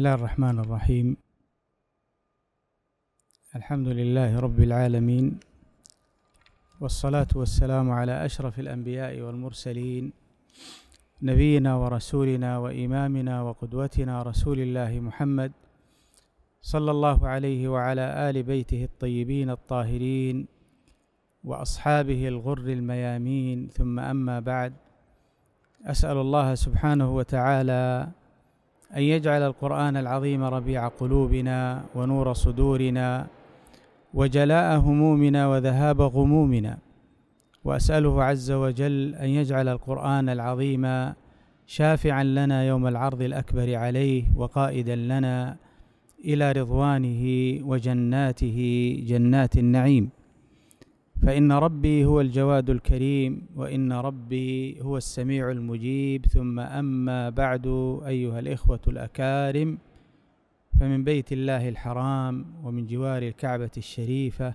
الله الرحمن الرحيم الحمد لله رب العالمين والصلاة والسلام على أشرف الأنبياء والمرسلين نبينا ورسولنا وإمامنا وقدوتنا رسول الله محمد صلى الله عليه وعلى آل بيته الطيبين الطاهرين وأصحابه الغر الميامين ثم أما بعد أسأل الله سبحانه وتعالى أن يجعل القرآن العظيم ربيع قلوبنا ونور صدورنا وجلاء همومنا وذهاب غمومنا وأسأله عز وجل أن يجعل القرآن العظيم شافعا لنا يوم العرض الأكبر عليه وقائدا لنا إلى رضوانه وجناته جنات النعيم فإن ربي هو الجواد الكريم وإن ربي هو السميع المجيب ثم أما بعد أيها الإخوة الأكارم فمن بيت الله الحرام ومن جوار الكعبة الشريفة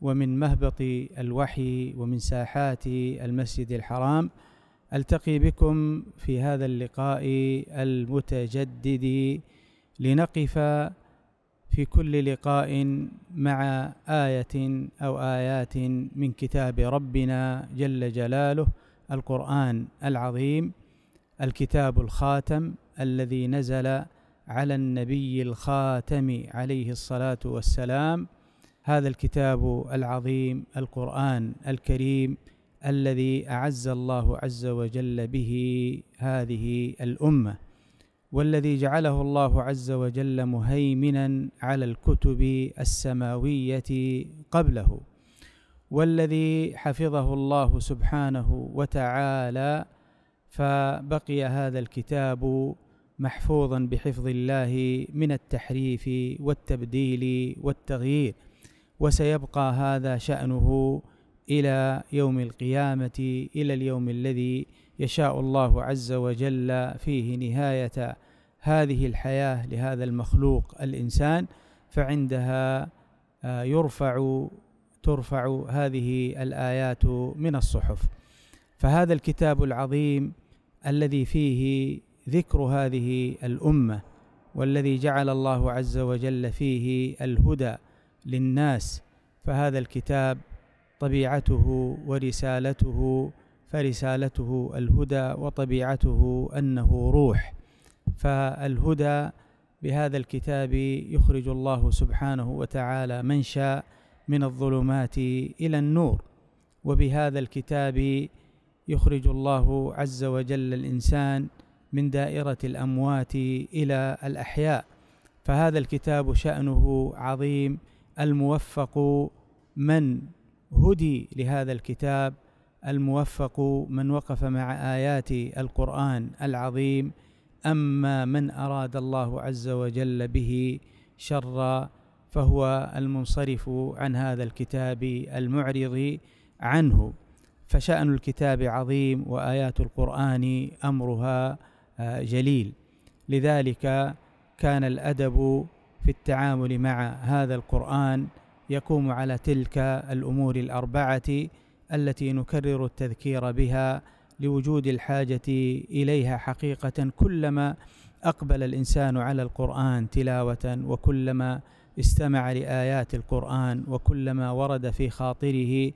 ومن مهبط الوحي ومن ساحات المسجد الحرام التقي بكم في هذا اللقاء المتجدد لنقف في كل لقاء مع آية أو آيات من كتاب ربنا جل جلاله القرآن العظيم الكتاب الخاتم الذي نزل على النبي الخاتم عليه الصلاة والسلام هذا الكتاب العظيم القرآن الكريم الذي أعز الله عز وجل به هذه الأمة والذي جعله الله عز وجل مهيمنا على الكتب السماويه قبله والذي حفظه الله سبحانه وتعالى فبقي هذا الكتاب محفوظا بحفظ الله من التحريف والتبديل والتغيير وسيبقى هذا شأنه إلى يوم القيامة إلى اليوم الذي يشاء الله عز وجل فيه نهايه هذه الحياه لهذا المخلوق الانسان فعندها آه، يرفع ترفع هذه الايات من الصحف فهذا الكتاب العظيم الذي فيه ذكر هذه الامه والذي جعل الله عز وجل فيه الهدى للناس فهذا الكتاب طبيعته ورسالته فرسالته الهدى وطبيعته انه روح فالهدى بهذا الكتاب يخرج الله سبحانه وتعالى من شاء من الظلمات الى النور وبهذا الكتاب يخرج الله عز وجل الانسان من دائره الاموات الى الاحياء فهذا الكتاب شانه عظيم الموفق من هدي لهذا الكتاب الموفق من وقف مع ايات القران العظيم اما من اراد الله عز وجل به شرا فهو المنصرف عن هذا الكتاب المعرض عنه فشان الكتاب عظيم وايات القران امرها آه، جليل لذلك كان الادب في التعامل مع هذا القران يقوم على تلك الامور الاربعه التي نكرر التذكير بها لوجود الحاجة إليها حقيقة كلما أقبل الإنسان على القرآن تلاوة وكلما استمع لآيات القرآن وكلما ورد في خاطره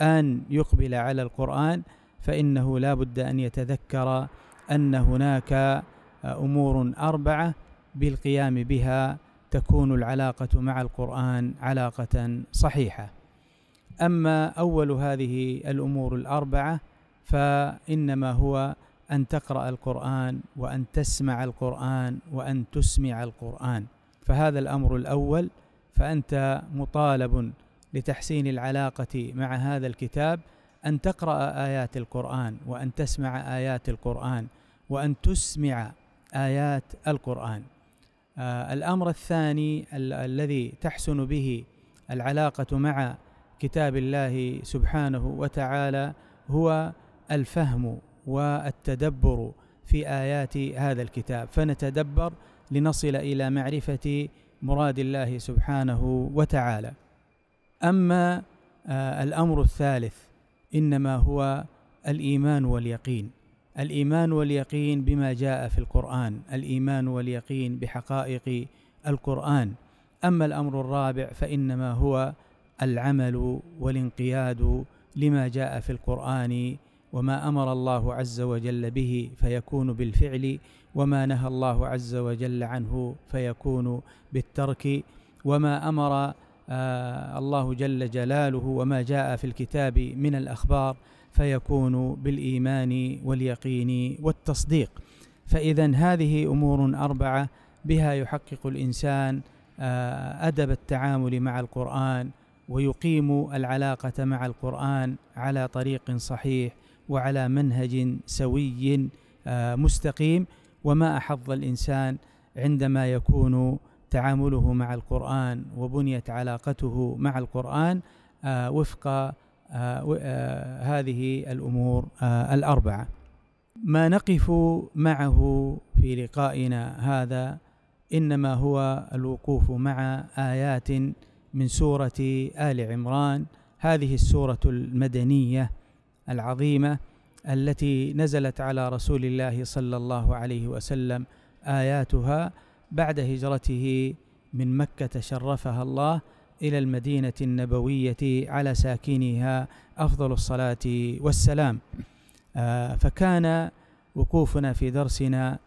أن يقبل على القرآن فإنه لا بد أن يتذكر أن هناك أمور أربعة بالقيام بها تكون العلاقة مع القرآن علاقة صحيحة أما أول هذه الأمور الأربعة فإنما هو أن تقرأ القرآن وأن تسمع القرآن وأن تسمع القرآن فهذا الأمر الأول فأنت مطالب لتحسين العلاقة مع هذا الكتاب أن تقرأ آيات القرآن وأن تسمع آيات القرآن وأن تسمع آيات القرآن آه الأمر الثاني ال الذي تحسن به العلاقة مع كتاب الله سبحانه وتعالى هو الفهم والتدبر في ايات هذا الكتاب فنتدبر لنصل الى معرفه مراد الله سبحانه وتعالى اما آه، الامر الثالث انما هو الايمان واليقين الايمان واليقين بما جاء في القران الايمان واليقين بحقائق القران اما الامر الرابع فانما هو العمل والانقياد لما جاء في القرآن وما امر الله عز وجل به فيكون بالفعل وما نهى الله عز وجل عنه فيكون بالترك وما امر آه، الله جل جلاله وما جاء في الكتاب من الاخبار فيكون بالايمان واليقين والتصديق فاذا هذه امور اربعه بها يحقق الانسان آه، ادب التعامل مع القران ويقيم العلاقه مع القران على طريق صحيح وعلى منهج سوي آه، مستقيم وما احظ الانسان عندما يكون تعامله مع القران وبنيت علاقته مع القران آه، وفق آه، هذه الامور الاربعه ما نقف معه في لقائنا هذا انما هو الوقوف مع ايات من سورة آل عمران هذه السورة المدنية العظيمة التي نزلت على رسول الله صلى الله عليه وسلم آياتها بعد هجرته من مكة شرفها الله إلى المدينة النبوية على ساكنها أفضل الصلاة والسلام آه، فكان وقوفنا في درسنا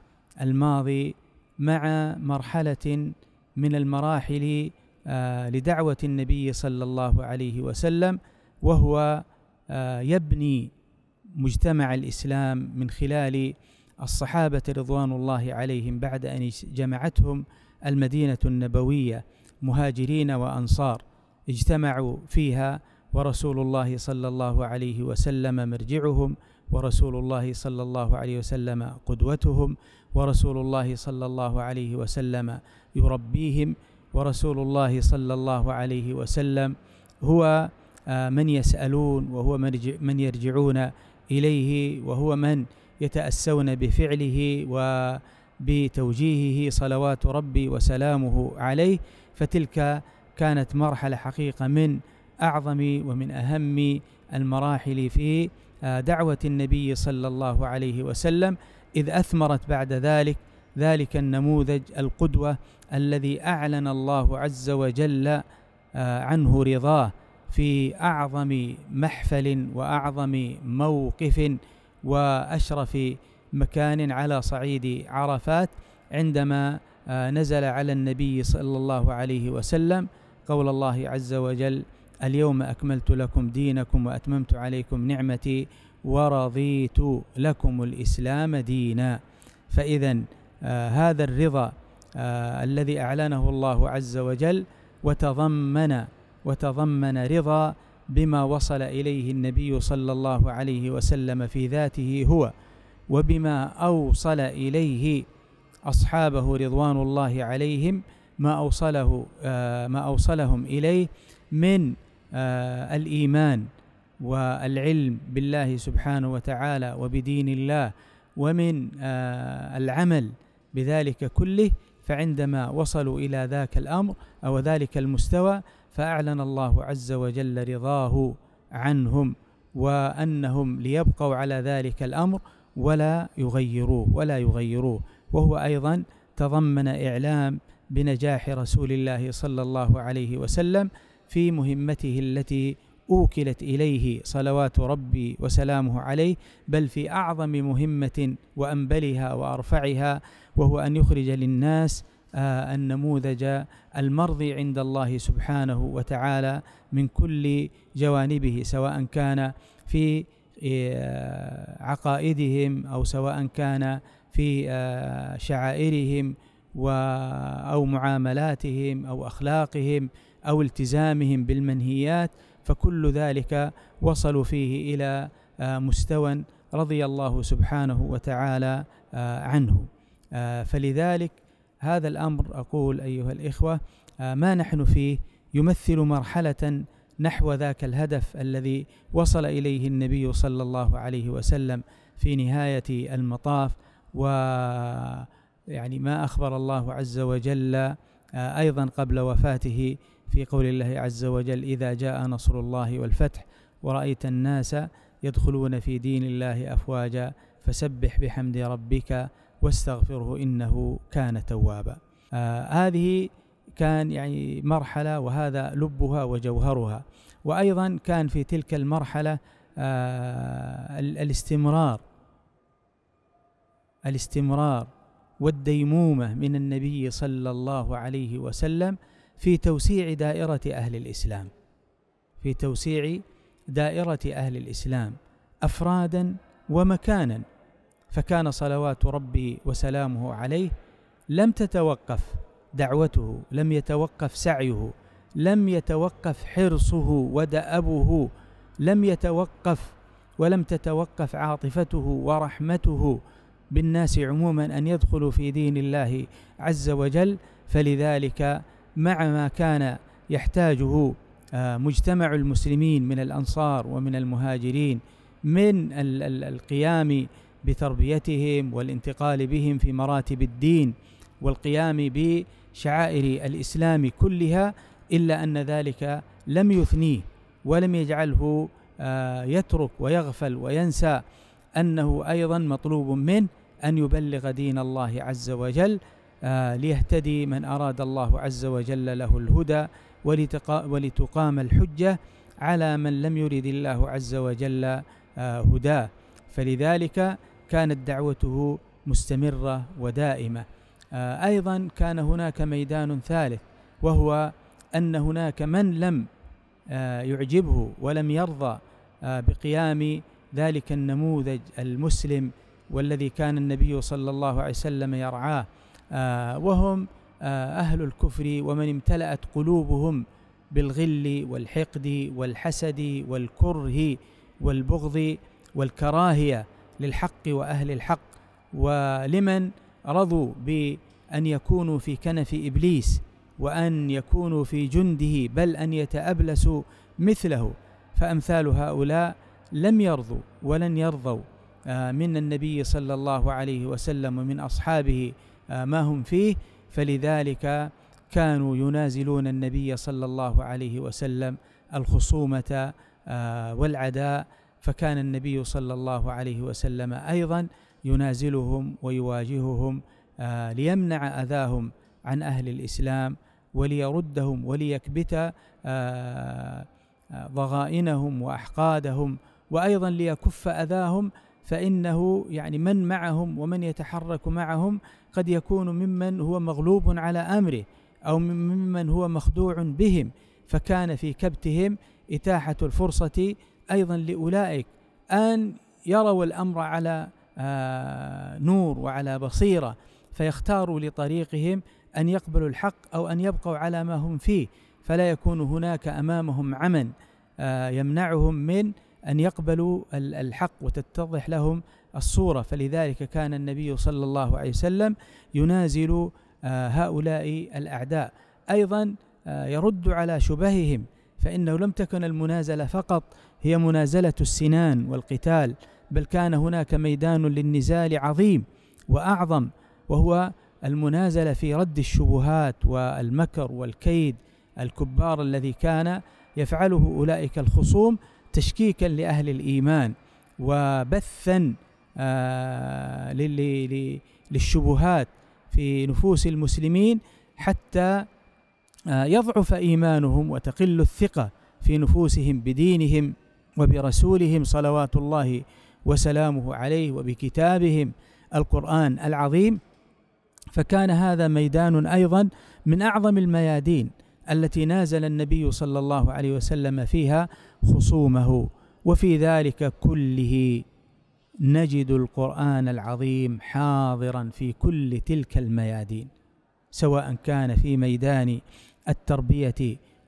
الماضي مع مرحلة من المراحل آه، لدعوة النبي صلى الله عليه وسلم وهو آه، يبني مجتمع الإسلام من خلال الصحابة رضوان الله عليهم بعد أن جمعتهم المدينة النبوية مهاجرين وأنصار اجتمعوا فيها ورسول الله صلى الله عليه وسلم مرجعهم ورسول الله صلى الله عليه وسلم قدوتهم ورسول الله صلى الله عليه وسلم يربيهم ورسول الله صلى الله عليه وسلم هو آه، من يسألون وهو من يرجعون إليه وهو من يتأسون بفعله وبتوجيهه صلوات ربي وسلامه عليه فتلك كانت مرحلة حقيقة من أعظم ومن أهم المراحل في آه، دعوة النبي صلى الله عليه وسلم إذ أثمرت بعد ذلك ذلك النموذج القدوة الذي أعلن الله عز وجل آه، عنه رضاه في أعظم محفل وأعظم موقف وأشرف مكان على صعيد عرفات عندما آه، نزل على النبي صلى الله عليه وسلم قول الله عز وجل اليوم أكملت لكم دينكم وأتممت عليكم نعمتي ورضيت لكم الإسلام دينا فإذا آه، هذا الرضا آه، الذي اعلنه الله عز وجل وتضمن وتضمن رضا بما وصل اليه النبي صلى الله عليه وسلم في ذاته هو وبما اوصل اليه اصحابه رضوان الله عليهم ما اوصله آه، ما اوصلهم اليه من الايمان والعلم بالله سبحانه وتعالى وبدين الله ومن العمل بذلك كله فعندما وصلوا إلى ذاك الأمر أو ذلك المستوى فأعلن الله عز وجل رضاه عنهم وأنهم ليبقوا على ذلك الأمر ولا يغيروه ولا يغيروه وهو أيضا تضمن إعلام بنجاح رسول الله صلى الله عليه وسلم في مهمته التي اوكلت اليه صلوات ربي وسلامه عليه بل في اعظم مهمه وانبلها وارفعها وهو أن يخرج للناس آه، النموذج المرضي عند الله سبحانه وتعالى من كل جوانبه سواء كان في آه، عقائدهم او سواء كان في آه، شعائرهم او معاملاتهم او اخلاقهم او التزامهم بالمنهيات فكل ذلك وصلوا فيه الى مستوى رضي الله سبحانه وتعالى عنه آه، فلذلك هذا الأمر أقول أيها الإخوة آه، ما نحن فيه يمثل مرحلة نحو ذاك الهدف الذي وصل إليه النبي صلى الله عليه وسلم في نهاية المطاف و يعني ما أخبر الله عز وجل آه، أيضا قبل وفاته في قول الله عز وجل إذا جاء نصر الله والفتح ورأيت الناس يدخلون في دين الله أفواجا فسبح بحمد ربك واستغفره إنه كان توابا آه هذه كان يعني مرحلة وهذا لبها وجوهرها وأيضا كان في تلك المرحلة آه الاستمرار الاستمرار والديمومة من النبي صلى الله عليه وسلم في توسيع دائرة أهل الإسلام في توسيع دائرة أهل الإسلام أفرادا ومكانا فكان صلوات ربي وسلامه عليه لم تتوقف دعوته لم يتوقف سعيه لم يتوقف حرصه ودأبه لم يتوقف ولم تتوقف عاطفته ورحمته بالناس عموما ان يدخلوا في دين الله عز وجل فلذلك مع ما كان يحتاجه آه، مجتمع المسلمين من الانصار ومن المهاجرين من القيام بتربيتهم والانتقال بهم في مراتب الدين والقيام بشعائر الاسلام كلها الا ان ذلك لم يثنيه ولم يجعله آه، يترك ويغفل وينسى انه ايضا مطلوب منه ان يبلغ دين الله عز وجل آه، ليهتدي من اراد الله عز وجل له الهدى ولتقام الحجه على من لم يرد الله عز وجل آه، هداه فلذلك كانت دعوته مستمرة ودائمة آه، أيضا كان هناك ميدان ثالث وهو أن هناك من لم آه، يعجبه ولم يرضى آه، بقيام ذلك النموذج المسلم والذي كان النبي صلى الله عليه وسلم يرعاه وهم أهل الكفر ومن امتلأت قلوبهم بالغل والحقد والحسد والكره والبغض والكراهيه للحق واهل الحق ولمن رضوا بان يكونوا في كنف ابليس وان يكونوا في جنده بل ان يتابلسوا مثله فامثال هؤلاء لم يرضوا ولن يرضوا آه، من النبي صلى الله عليه وسلم ومن اصحابه آه، ما هم فيه فلذلك كانوا ينازلون النبي صلى الله عليه وسلم الخصومه آه، والعداء فكان النبي صلى الله عليه وسلم ايضا ينازلهم ويواجههم آه، ليمنع اذاهم عن اهل الاسلام وليردهم وليكبت آه، آه، ضغائنهم واحقادهم وايضا ليكف اذاهم فانه يعني من معهم ومن يتحرك معهم قد يكون ممن هو مغلوب على امره او ممن هو مخدوع بهم فكان في كبتهم اتاحه الفرصه ايضا لاولئك ان يروا الامر على آه، نور وعلى بصيره فيختاروا لطريقهم ان يقبلوا الحق او ان يبقوا على ما هم فيه فلا يكون هناك امامهم عمن آه، يمنعهم من ان يقبلوا الحق وتتضح لهم الصوره فلذلك كان النبي صلى الله عليه وسلم ينازل آه، هؤلاء الاعداء ايضا يرد على شبههم فانه لم تكن المنازله فقط هي منازلة السنان والقتال بل كان هناك ميدان للنزال عظيم وأعظم وهو المنازلة في رد الشبهات والمكر والكيد الكبار الذي كان يفعله أولئك الخصوم تشكيكا لأهل الإيمان وبثا آه، للشبهات في نفوس المسلمين حتى آه، يضعف إيمانهم وتقل الثقة في نفوسهم بدينهم وبرسولهم صلوات الله وسلامه عليه وبكتابهم القرآن العظيم فكان هذا ميدان أيضا من أعظم الميادين التي نازل النبي صلى الله عليه وسلم فيها خصومه وفي ذلك كله نجد القرآن العظيم حاضرا في كل تلك الميادين سواء كان في ميدان التربية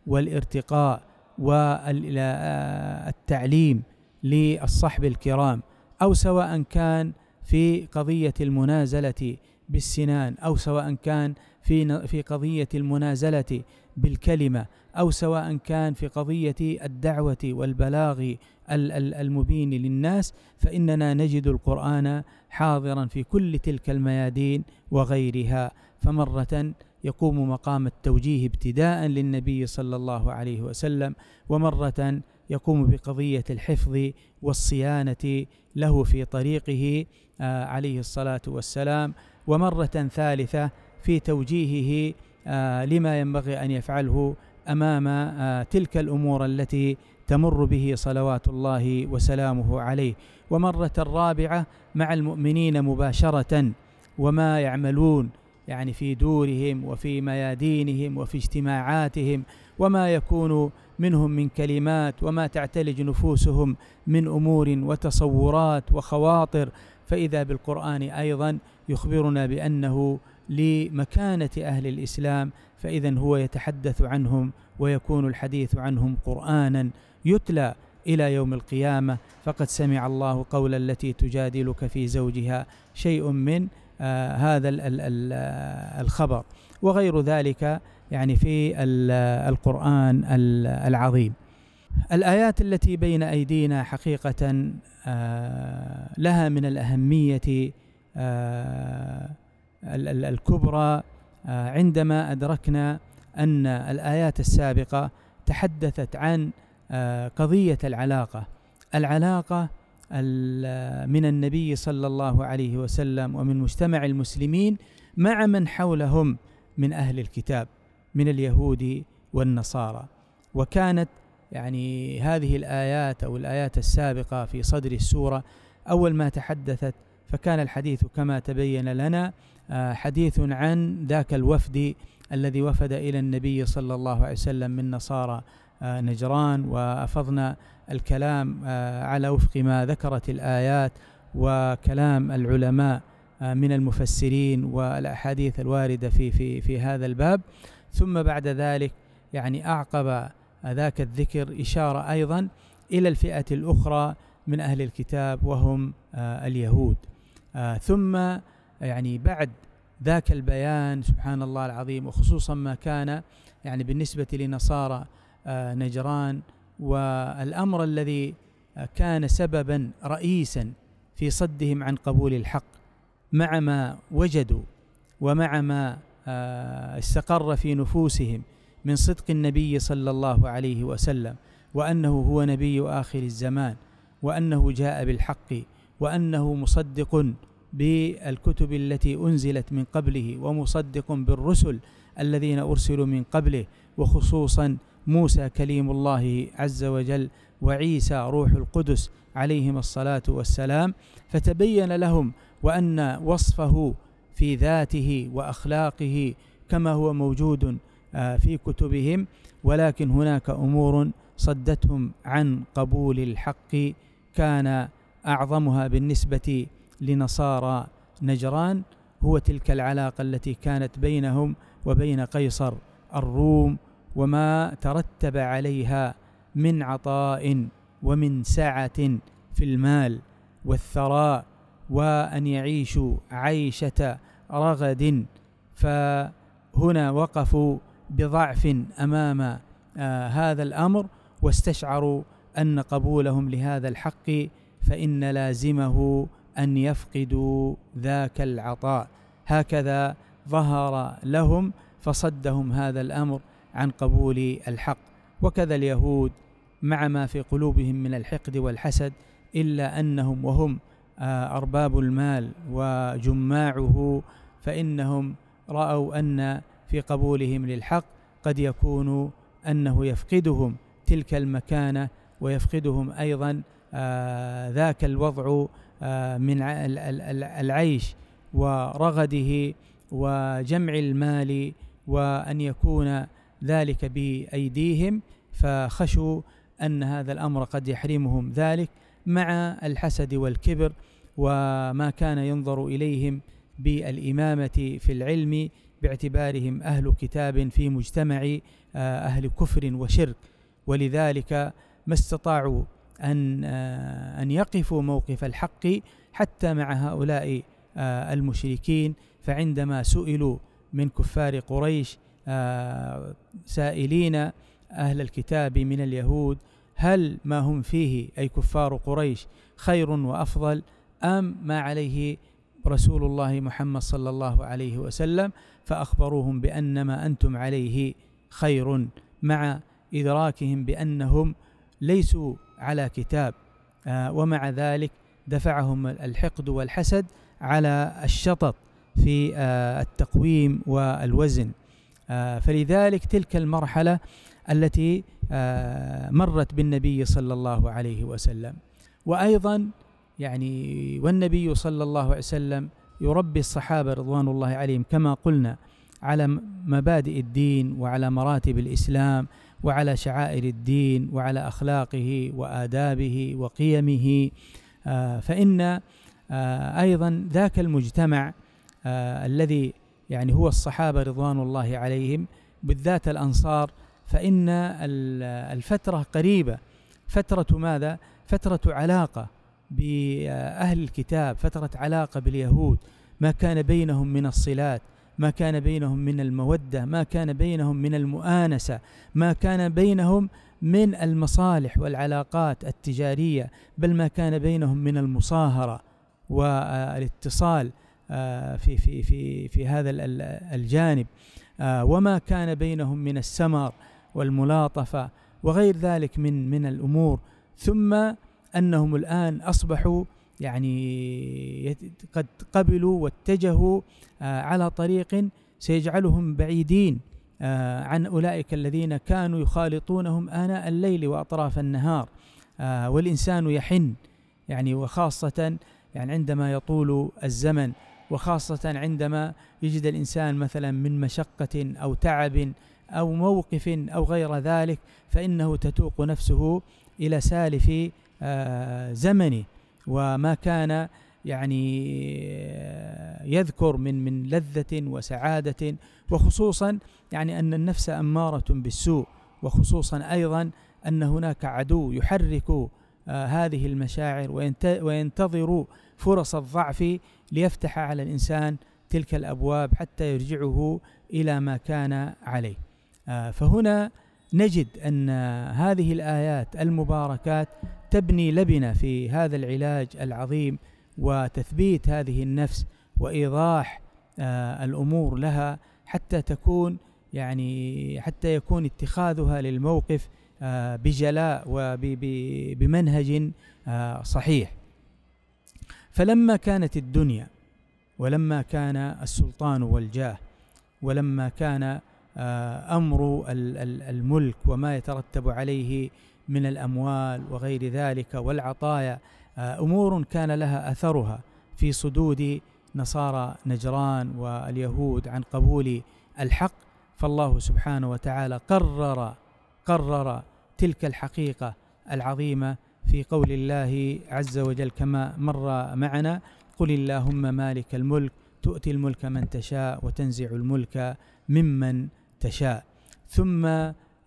والارتقاء والتعليم آه، للصحب الكرام أو سواء كان في قضية المنازلة بالسنان أو سواء كان في في قضية المنازلة بالكلمة أو سواء كان في قضية الدعوة والبلاغ المبين للناس فإننا نجد القرآن حاضرا في كل تلك الميادين وغيرها فمرة يقوم مقام التوجيه ابتداء للنبي صلى الله عليه وسلم ومرة يقوم بقضية الحفظ والصيانة له في طريقه آه، عليه الصلاة والسلام ومرة ثالثة في توجيهه آه، لما ينبغي أن يفعله أمام آه، تلك الأمور التي تمر به صلوات الله وسلامه عليه ومرة رابعة مع المؤمنين مباشرة وما يعملون يعني في دورهم وفي ميادينهم وفي اجتماعاتهم وما يكون منهم من كلمات وما تعتلج نفوسهم من امور وتصورات وخواطر فاذا بالقران ايضا يخبرنا بانه لمكانه اهل الاسلام فاذا هو يتحدث عنهم ويكون الحديث عنهم قرانا يتلى الى يوم القيامه فقد سمع الله قول التي تجادلك في زوجها شيء من آه، هذا آه، الخبر وغير ذلك يعني في القرآن العظيم الآيات التي بين أيدينا حقيقة آه، لها من الأهمية الكبرى عندما أدركنا أن الآيات السابقة تحدثت عن قضية العلاقة العلاقة من النبي صلى الله عليه وسلم ومن مجتمع المسلمين مع من حولهم من أهل الكتاب من اليهود والنصارى وكانت يعني هذه الآيات أو الآيات السابقة في صدر السورة أول ما تحدثت فكان الحديث كما تبين لنا آه، حديث عن ذاك الوفد الذي وفد إلى النبي صلى الله عليه وسلم من نصارى آه، نجران وأفضنا الكلام آه، على وفق ما ذكرت الآيات وكلام العلماء آه، من المفسرين والأحاديث الواردة في, في, في هذا الباب ثم بعد ذلك يعني أعقب آه، ذاك الذكر إشارة أيضا إلى الفئة الأخرى من أهل الكتاب وهم اليهود ثم يعني بعد ذاك البيان سبحان الله العظيم وخصوصا ما كان يعني بالنسبة لنصارى نجران والامر الذي كان سببا رئيسا في صدهم عن قبول الحق مع ما وجدوا ومع ما آه، استقر في نفوسهم من صدق النبي صلى الله عليه وسلم وانه هو نبي اخر الزمان وانه جاء بالحق وانه مصدق بالكتب التي انزلت من قبله ومصدق بالرسل الذين ارسلوا من قبله وخصوصا موسى كليم الله عز وجل وعيسى روح القدس عليهم الصلاه والسلام فتبين لهم وان وصفه في ذاته واخلاقه كما هو موجود آه، في كتبهم ولكن هناك امور صدتهم عن قبول الحق كان اعظمها بالنسبه لنصارى نجران هو تلك العلاقه التي كانت بينهم وبين قيصر الروم وما ترتب عليها من عطاء ومن سعه في المال والثراء وان يعيشوا عيشه رغد فهنا وقفوا بضعف امام آه هذا الامر واستشعروا ان قبولهم لهذا الحق فان لازمه ان يفقدوا ذاك العطاء هكذا ظهر لهم فصدهم هذا الامر عن قبول الحق وكذا اليهود مع ما في قلوبهم من الحقد والحسد إلا أنهم وهم آه، أرباب المال وجماعه فإنهم رأوا أن في قبولهم للحق قد يكون أنه يفقدهم تلك المكانة ويفقدهم أيضا آه، ذاك الوضع آه، من العيش ورغده وجمع المال وأن يكون ذلك بايديهم فخشوا ان هذا الامر قد يحرمهم ذلك مع الحسد والكبر وما كان ينظر اليهم بالامامه في العلم باعتبارهم اهل كتاب في مجتمع آه، اهل كفر وشرك ولذلك ما استطاعوا ان آه، ان يقفوا موقف الحق حتى مع هؤلاء آه، المشركين فعندما سئلوا من كفار قريش آه، سائلين أهل الكتاب من اليهود هل ما هم فيه أي كفار قريش خير وأفضل أم ما عليه رسول الله محمد صلى الله عليه وسلم فأخبروهم بأن ما أنتم عليه خير مع إدراكهم بأنهم ليسوا على كتاب آه، ومع ذلك دفعهم الحقد والحسد على الشطط في آه، التقويم والوزن آه، فلذلك تلك المرحلة التي آه، مرت بالنبي صلى الله عليه وسلم وأيضا يعني والنبي صلى الله عليه وسلم يربي الصحابة رضوان الله عليهم كما قلنا على مبادئ الدين وعلى مراتب الإسلام وعلى شعائر الدين وعلى أخلاقه وآدابه وقيمه آه، فإن أيضا ذاك المجتمع الذي يعني هو الصحابة رضوان الله عليهم بالذات الأنصار فإن الفترة قريبة فترة ماذا؟ فترة علاقة بأهل الكتاب فترة علاقة باليهود ما كان بينهم من الصلات ما كان بينهم من المودة ما كان بينهم من المؤانسة ما كان بينهم من المصالح والعلاقات التجارية بل ما كان بينهم من المصاهرة والاتصال آه، في في في في هذا الجانب آه، وما كان بينهم من السمر والملاطفه وغير ذلك من من الامور ثم انهم الان اصبحوا يعني قد قبلوا واتجهوا آه، على طريق سيجعلهم بعيدين عن اولئك الذين كانوا يخالطونهم اناء الليل واطراف النهار والانسان يحن يعني وخاصه يعني عندما يطول الزمن وخاصة عندما يجد الإنسان مثلا من مشقة أو تعب أو موقف أو غير ذلك فإنه تتوق نفسه إلى سالف آه، زمنه وما كان يعني آه، يذكر من من لذة وسعادة وخصوصا يعني أن النفس أمارة بالسوء وخصوصا أيضا أن هناك عدو يحرك آه، هذه المشاعر وينتظر فرص الضعف ليفتح على الإنسان تلك الأبواب حتى يرجعه إلى ما كان عليه آه، فهنا نجد أن هذه الآيات المباركات تبني لبنة في هذا العلاج العظيم وتثبيت هذه النفس وإيضاح آه، الأمور لها حتى تكون يعني حتى يكون اتخاذها للموقف آه، بجلاء وبمنهج آه، صحيح فلما كانت الدنيا ولما كان السلطان والجاه ولما كان آه، امر الملك وما يترتب عليه من الاموال وغير ذلك والعطايا امور كان لها اثرها في صدود نصارى نجران واليهود عن قبول الحق فالله سبحانه وتعالى قرر قرر تلك الحقيقة العظيمة في قول الله عز وجل كما مر معنا قل اللهم مالك الملك تؤتي الملك من تشاء وتنزع الملك ممن تشاء ثم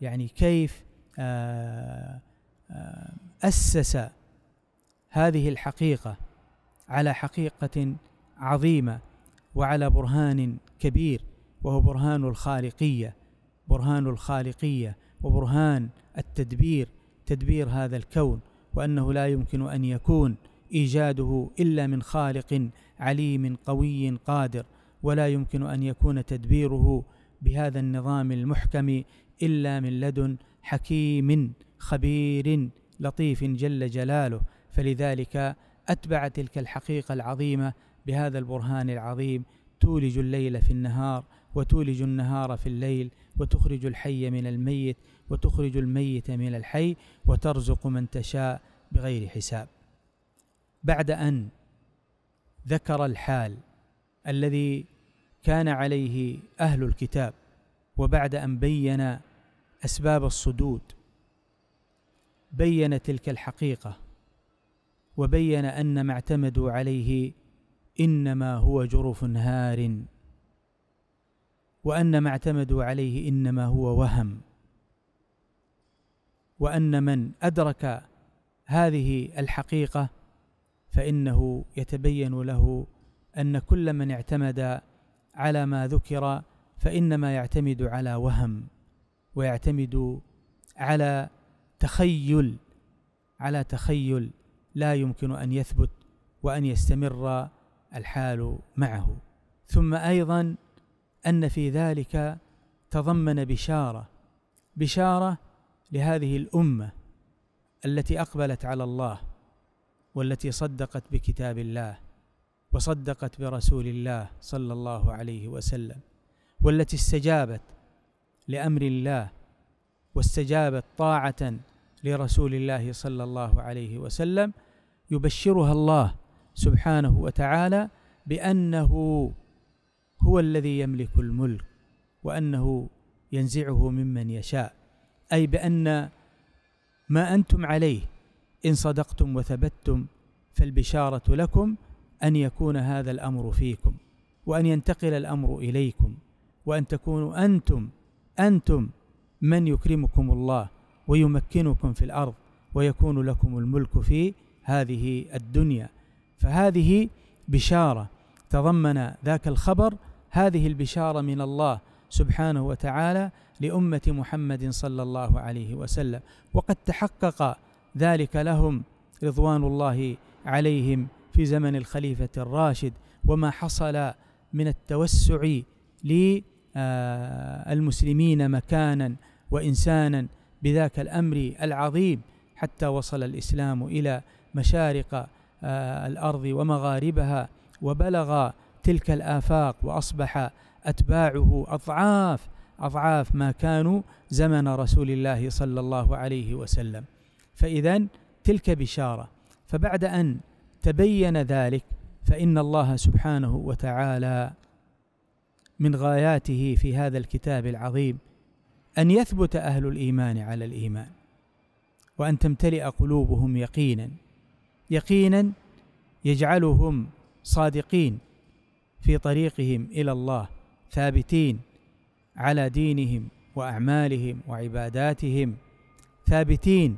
يعني كيف آه، آه، أسس هذه الحقيقة على حقيقة عظيمة وعلى برهان كبير وهو برهان الخالقية برهان الخالقية وبرهان التدبير تدبير هذا الكون وانه لا يمكن ان يكون ايجاده الا من خالق عليم قوي قادر ولا يمكن ان يكون تدبيره بهذا النظام المحكم الا من لدن حكيم خبير لطيف جل جلاله فلذلك اتبع تلك الحقيقه العظيمه بهذا البرهان العظيم تولج الليل في النهار وتولج النهار في الليل وتخرج الحي من الميت وتخرج الميت من الحي وترزق من تشاء بغير حساب بعد ان ذكر الحال الذي كان عليه اهل الكتاب وبعد ان بين اسباب الصدود بين تلك الحقيقه وبين ان ما اعتمدوا عليه انما هو جرف هار وان ما اعتمدوا عليه انما هو وهم وان من ادرك هذه الحقيقه فانه يتبين له ان كل من اعتمد على ما ذكر فانما يعتمد على وهم ويعتمد على تخيل على تخيل لا يمكن ان يثبت وان يستمر الحال معه ثم ايضا ان في ذلك تضمن بشاره بشاره لهذه الامه التي اقبلت على الله والتي صدقت بكتاب الله وصدقت برسول الله صلى الله عليه وسلم والتي استجابت لامر الله واستجابت طاعه لرسول الله صلى الله عليه وسلم يبشرها الله سبحانه وتعالى بانه هو الذي يملك الملك وانه ينزعه ممن يشاء اي بان ما انتم عليه ان صدقتم وثبتتم فالبشاره لكم ان يكون هذا الامر فيكم وان ينتقل الامر اليكم وان تكونوا انتم انتم من يكرمكم الله ويمكنكم في الارض ويكون لكم الملك في هذه الدنيا فهذه بشاره تضمن ذاك الخبر هذه البشاره من الله سبحانه وتعالى لامه محمد صلى الله عليه وسلم وقد تحقق ذلك لهم رضوان الله عليهم في زمن الخليفه الراشد وما حصل من التوسع للمسلمين آه، مكانا وانسانا بذاك الامر العظيم حتى وصل الاسلام الى مشارق آه، الارض ومغاربها وبلغ تلك الآفاق وأصبح أتباعه أضعاف أضعاف ما كانوا زمن رسول الله صلى الله عليه وسلم فإذا تلك بشارة فبعد أن تبين ذلك فإن الله سبحانه وتعالى من غاياته في هذا الكتاب العظيم أن يثبت أهل الإيمان على الإيمان وأن تمتلئ قلوبهم يقينا يقينا يجعلهم صادقين في طريقهم الى الله ثابتين على دينهم واعمالهم وعباداتهم ثابتين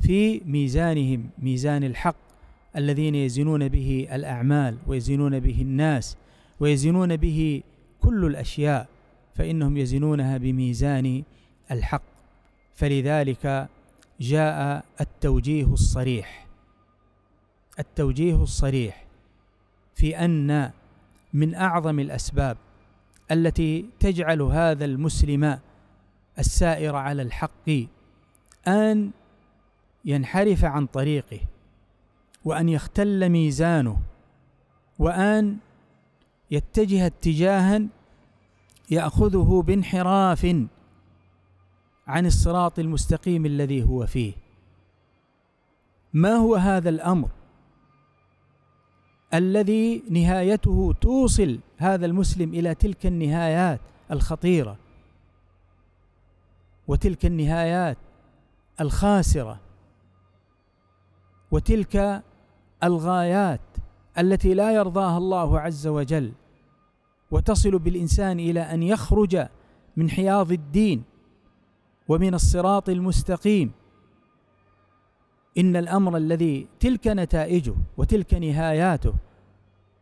في ميزانهم ميزان الحق الذين يزنون به الاعمال ويزنون به الناس ويزنون به كل الاشياء فانهم يزنونها بميزان الحق فلذلك جاء التوجيه الصريح التوجيه الصريح في ان من اعظم الاسباب التي تجعل هذا المسلم السائر على الحق ان ينحرف عن طريقه وان يختل ميزانه وان يتجه اتجاها ياخذه بانحراف عن الصراط المستقيم الذي هو فيه ما هو هذا الامر الذي نهايته توصل هذا المسلم الى تلك النهايات الخطيره وتلك النهايات الخاسره وتلك الغايات التي لا يرضاها الله عز وجل وتصل بالانسان الى ان يخرج من حياض الدين ومن الصراط المستقيم إن الأمر الذي تلك نتائجه وتلك نهاياته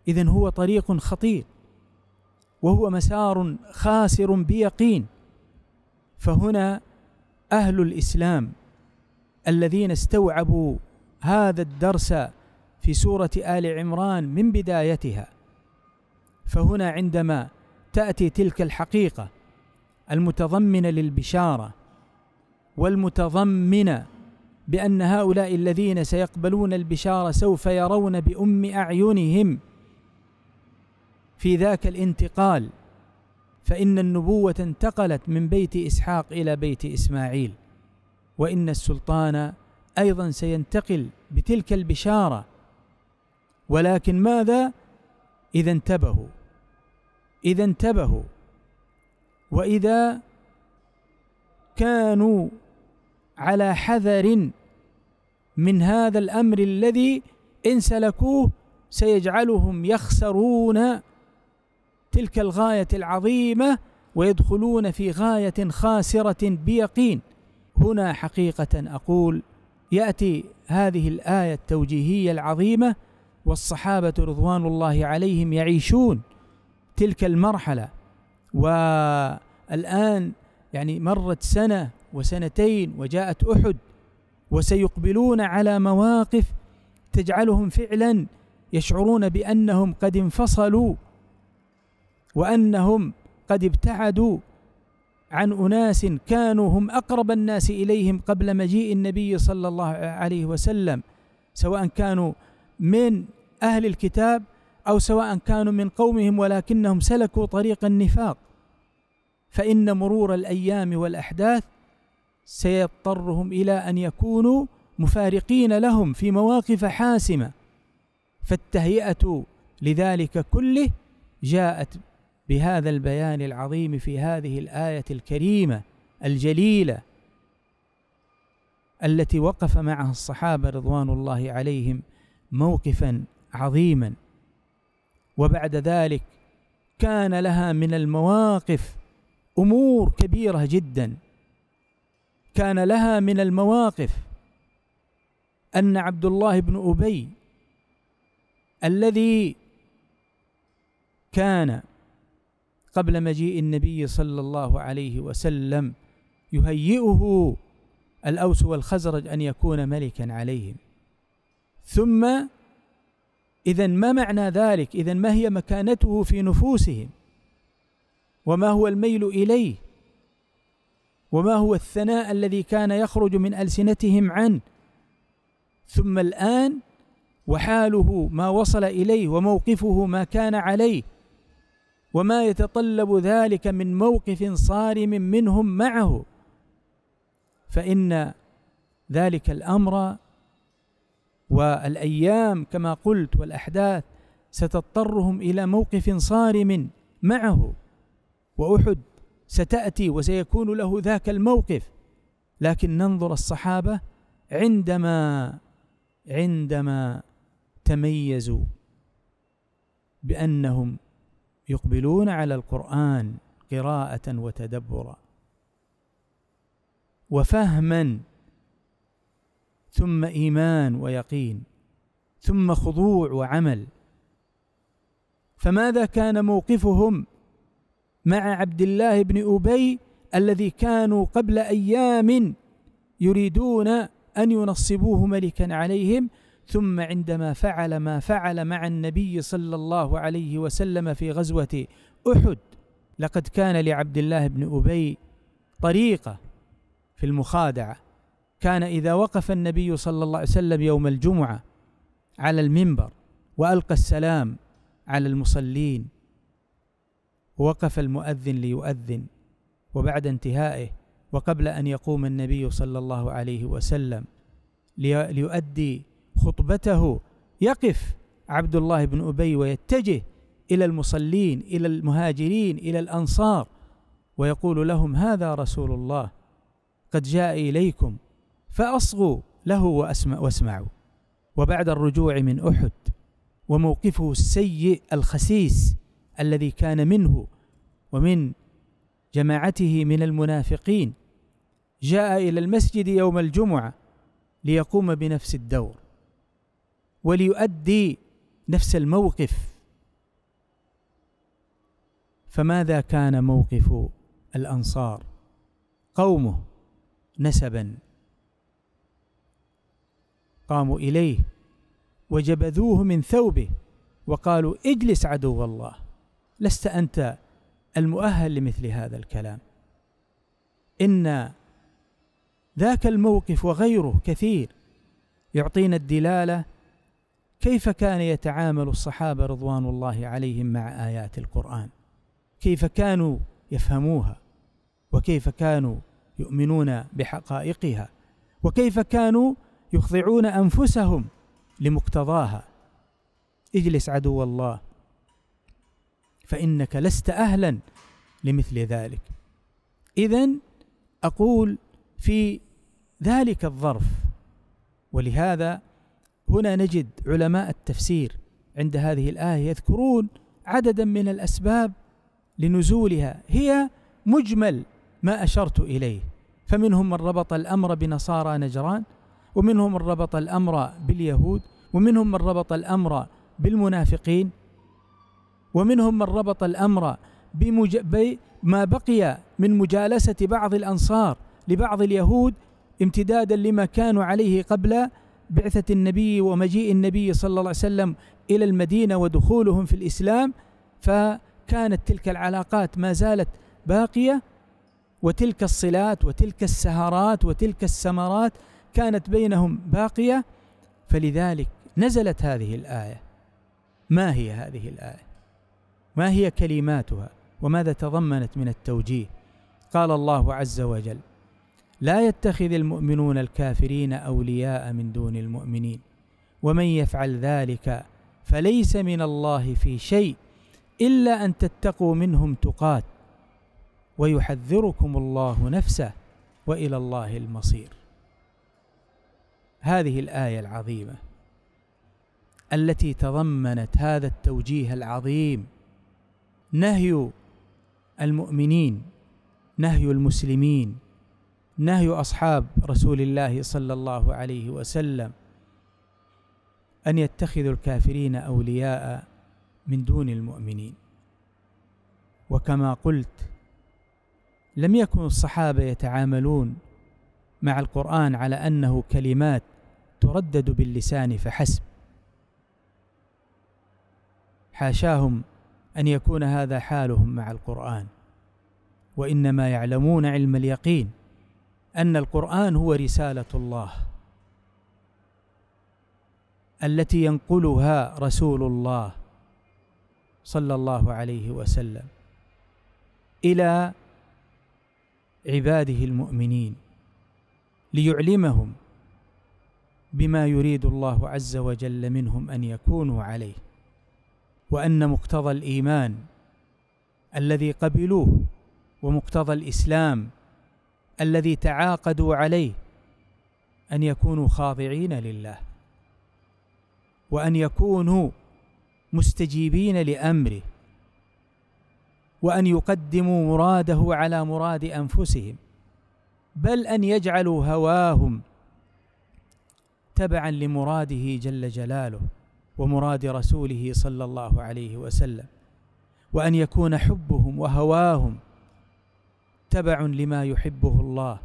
إذا هو طريق خطير وهو مسار خاسر بيقين فهنا أهل الإسلام الذين استوعبوا هذا الدرس في سورة آل عمران من بدايتها فهنا عندما تأتي تلك الحقيقة المتضمنة للبشارة والمتضمنة بأن هؤلاء الذين سيقبلون البشارة سوف يرون بأم أعينهم في ذاك الانتقال فإن النبوة انتقلت من بيت إسحاق إلى بيت إسماعيل وإن السلطان أيضا سينتقل بتلك البشارة ولكن ماذا إذا انتبهوا إذا انتبهوا وإذا كانوا على حذر من هذا الامر الذي ان سلكوه سيجعلهم يخسرون تلك الغايه العظيمه ويدخلون في غايه خاسره بيقين هنا حقيقه اقول ياتي هذه الايه التوجيهيه العظيمه والصحابه رضوان الله عليهم يعيشون تلك المرحله والان يعني مرت سنه وسنتين وجاءت احد وسيقبلون على مواقف تجعلهم فعلا يشعرون بانهم قد انفصلوا وانهم قد ابتعدوا عن اناس كانوا هم اقرب الناس اليهم قبل مجيء النبي صلى الله عليه وسلم سواء كانوا من اهل الكتاب او سواء كانوا من قومهم ولكنهم سلكوا طريق النفاق فان مرور الايام والاحداث سيضطرهم الى ان يكونوا مفارقين لهم في مواقف حاسمه فالتهيئه لذلك كله جاءت بهذا البيان العظيم في هذه الايه الكريمه الجليله التي وقف معها الصحابه رضوان الله عليهم موقفا عظيما وبعد ذلك كان لها من المواقف امور كبيره جدا كان لها من المواقف ان عبد الله بن ابي الذي كان قبل مجيء النبي صلى الله عليه وسلم يهيئه الاوس والخزرج ان يكون ملكا عليهم ثم اذا ما معنى ذلك اذا ما هي مكانته في نفوسهم وما هو الميل اليه وما هو الثناء الذي كان يخرج من السنتهم عنه ثم الان وحاله ما وصل اليه وموقفه ما كان عليه وما يتطلب ذلك من موقف صارم منهم معه فان ذلك الامر والايام كما قلت والاحداث ستضطرهم الى موقف صارم معه واحد ستاتي وسيكون له ذاك الموقف لكن ننظر الصحابه عندما عندما تميزوا بانهم يقبلون على القران قراءه وتدبرا وفهما ثم ايمان ويقين ثم خضوع وعمل فماذا كان موقفهم مع عبد الله بن ابي الذي كانوا قبل ايام يريدون ان ينصبوه ملكا عليهم ثم عندما فعل ما فعل مع النبي صلى الله عليه وسلم في غزوه احد لقد كان لعبد الله بن ابي طريقه في المخادعه كان اذا وقف النبي صلى الله عليه وسلم يوم الجمعه على المنبر والقى السلام على المصلين ووقف المؤذن ليؤذن وبعد انتهائه وقبل ان يقوم النبي صلى الله عليه وسلم ليؤدي خطبته يقف عبد الله بن ابي ويتجه الى المصلين الى المهاجرين الى الانصار ويقول لهم هذا رسول الله قد جاء اليكم فاصغوا له واسمعوا وبعد الرجوع من احد وموقفه السيء الخسيس الذي كان منه ومن جماعته من المنافقين جاء الى المسجد يوم الجمعه ليقوم بنفس الدور وليؤدي نفس الموقف فماذا كان موقف الانصار قومه نسبا قاموا اليه وجبذوه من ثوبه وقالوا اجلس عدو الله لست انت المؤهل لمثل هذا الكلام ان ذاك الموقف وغيره كثير يعطينا الدلاله كيف كان يتعامل الصحابه رضوان الله عليهم مع ايات القران كيف كانوا يفهموها وكيف كانوا يؤمنون بحقائقها وكيف كانوا يخضعون انفسهم لمقتضاها اجلس عدو الله فإنك لست أهلا لمثل ذلك إذا أقول في ذلك الظرف ولهذا هنا نجد علماء التفسير عند هذه الآية يذكرون عددا من الأسباب لنزولها هي مجمل ما أشرت إليه فمنهم من ربط الأمر بنصارى نجران ومنهم من ربط الأمر باليهود ومنهم من ربط الأمر بالمنافقين ومنهم من ربط الامر بمج... بما بقي من مجالسه بعض الانصار لبعض اليهود امتدادا لما كانوا عليه قبل بعثه النبي ومجيء النبي صلى الله عليه وسلم الى المدينه ودخولهم في الاسلام فكانت تلك العلاقات ما زالت باقيه وتلك الصلات وتلك السهرات وتلك السمرات كانت بينهم باقيه فلذلك نزلت هذه الايه ما هي هذه الايه ما هي كلماتها وماذا تضمنت من التوجيه قال الله عز وجل لا يتخذ المؤمنون الكافرين اولياء من دون المؤمنين ومن يفعل ذلك فليس من الله في شيء الا ان تتقوا منهم تقات ويحذركم الله نفسه والى الله المصير هذه الايه العظيمه التي تضمنت هذا التوجيه العظيم نهي المؤمنين نهي المسلمين نهي اصحاب رسول الله صلى الله عليه وسلم ان يتخذوا الكافرين اولياء من دون المؤمنين وكما قلت لم يكن الصحابه يتعاملون مع القران على انه كلمات تردد باللسان فحسب حاشاهم ان يكون هذا حالهم مع القران وانما يعلمون علم اليقين ان القران هو رساله الله التي ينقلها رسول الله صلى الله عليه وسلم الى عباده المؤمنين ليعلمهم بما يريد الله عز وجل منهم ان يكونوا عليه وان مقتضى الايمان الذي قبلوه ومقتضى الاسلام الذي تعاقدوا عليه ان يكونوا خاضعين لله وان يكونوا مستجيبين لامره وان يقدموا مراده على مراد انفسهم بل ان يجعلوا هواهم تبعا لمراده جل جلاله ومراد رسوله صلى الله عليه وسلم وان يكون حبهم وهواهم تبع لما يحبه الله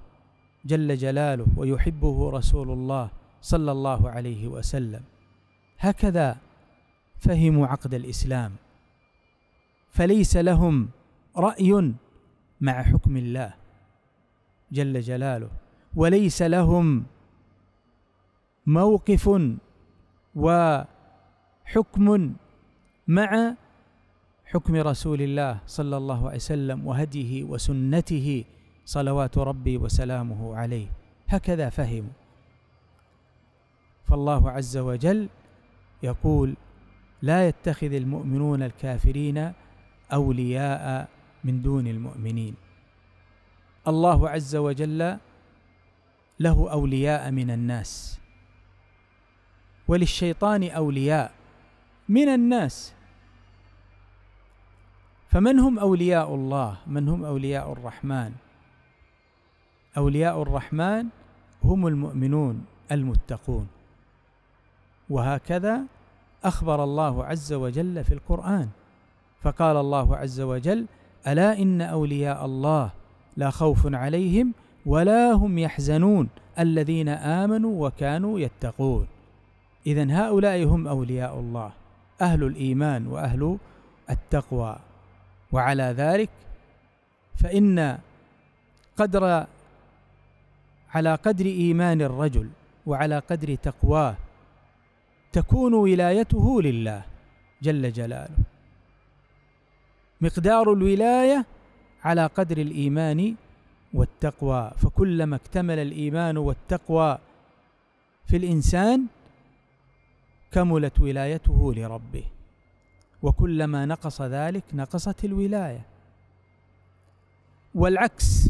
جل جلاله ويحبه رسول الله صلى الله عليه وسلم هكذا فهموا عقد الاسلام فليس لهم راي مع حكم الله جل جلاله وليس لهم موقف و حكم مع حكم رسول الله صلى الله عليه وسلم وهديه وسنته صلوات ربي وسلامه عليه هكذا فهموا فالله عز وجل يقول لا يتخذ المؤمنون الكافرين اولياء من دون المؤمنين الله عز وجل له اولياء من الناس وللشيطان اولياء من الناس فمن هم أولياء الله من هم أولياء الرحمن أولياء الرحمن هم المؤمنون المتقون وهكذا أخبر الله عز وجل في القرآن فقال الله عز وجل ألا إن أولياء الله لا خوف عليهم ولا هم يحزنون الذين آمنوا وكانوا يتقون إذا هؤلاء هم أولياء الله أهل الإيمان وأهل التقوى وعلى ذلك فإن قدر على قدر إيمان الرجل وعلى قدر تقواه تكون ولايته لله جل جلاله مقدار الولايه على قدر الايمان والتقوى فكلما اكتمل الايمان والتقوى في الانسان كملت ولايته لربه وكلما نقص ذلك نقصت الولايه والعكس